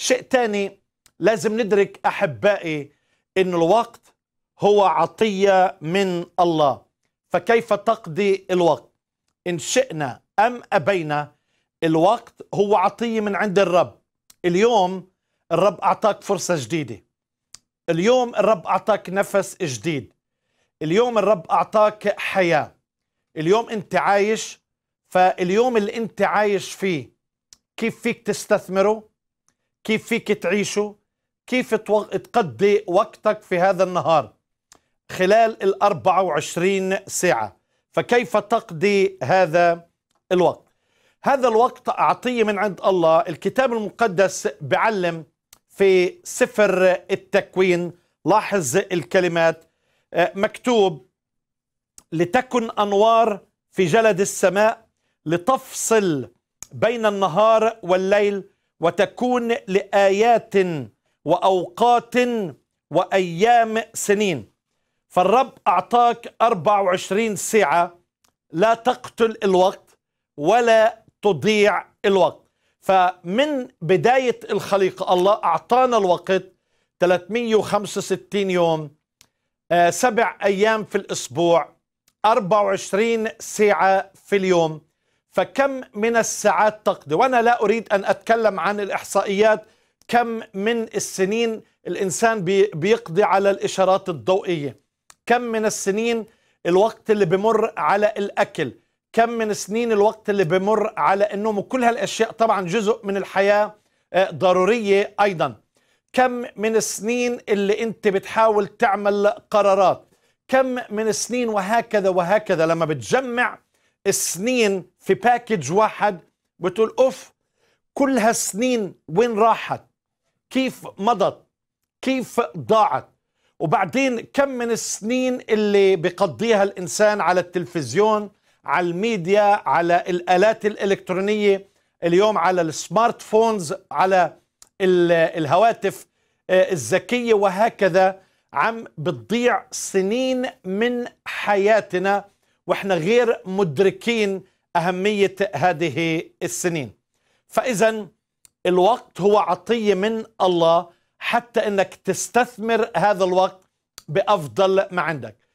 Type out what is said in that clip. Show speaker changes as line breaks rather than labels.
شيء ثاني لازم ندرك أحبائي أن الوقت هو عطية من الله فكيف تقضي الوقت إن شئنا أم أبينا الوقت هو عطية من عند الرب اليوم الرب أعطاك فرصة جديدة اليوم الرب أعطاك نفس جديد اليوم الرب أعطاك حياة اليوم أنت عايش فاليوم اللي أنت عايش فيه كيف فيك تستثمره كيف فيك تعيشه كيف تقضي وقتك في هذا النهار خلال ال 24 ساعة فكيف تقضي هذا الوقت هذا الوقت أعطية من عند الله الكتاب المقدس بعلم في سفر التكوين لاحظ الكلمات آه، مكتوب لتكن أنوار في جلد السماء لتفصل بين النهار والليل وتكون لآيات وأوقات وأيام سنين فالرب أعطاك 24 ساعة لا تقتل الوقت ولا تضيع الوقت فمن بداية الخليقة الله أعطانا الوقت 365 يوم آه، سبع أيام في الأسبوع 24 ساعة في اليوم فكم من الساعات تقضي وأنا لا أريد أن أتكلم عن الإحصائيات كم من السنين الإنسان بيقضي على الإشارات الضوئية كم من السنين الوقت اللي بمر على الأكل كم من سنين الوقت اللي بمر على النوم وكل هالأشياء طبعا جزء من الحياة آه، ضرورية أيضا كم من السنين اللي أنت بتحاول تعمل قرارات كم من السنين وهكذا وهكذا لما بتجمع السنين في باكج واحد بتقول اوف كل هالسنين وين راحت كيف مضت كيف ضاعت وبعدين كم من السنين اللي بقضيها الإنسان على التلفزيون على الميديا على الآلات الإلكترونية اليوم على السمارت فونز على الهواتف آه، الذكية وهكذا عم بتضيع سنين من حياتنا واحنا غير مدركين أهمية هذه السنين فإذا الوقت هو عطية من الله حتى أنك تستثمر هذا الوقت بأفضل ما عندك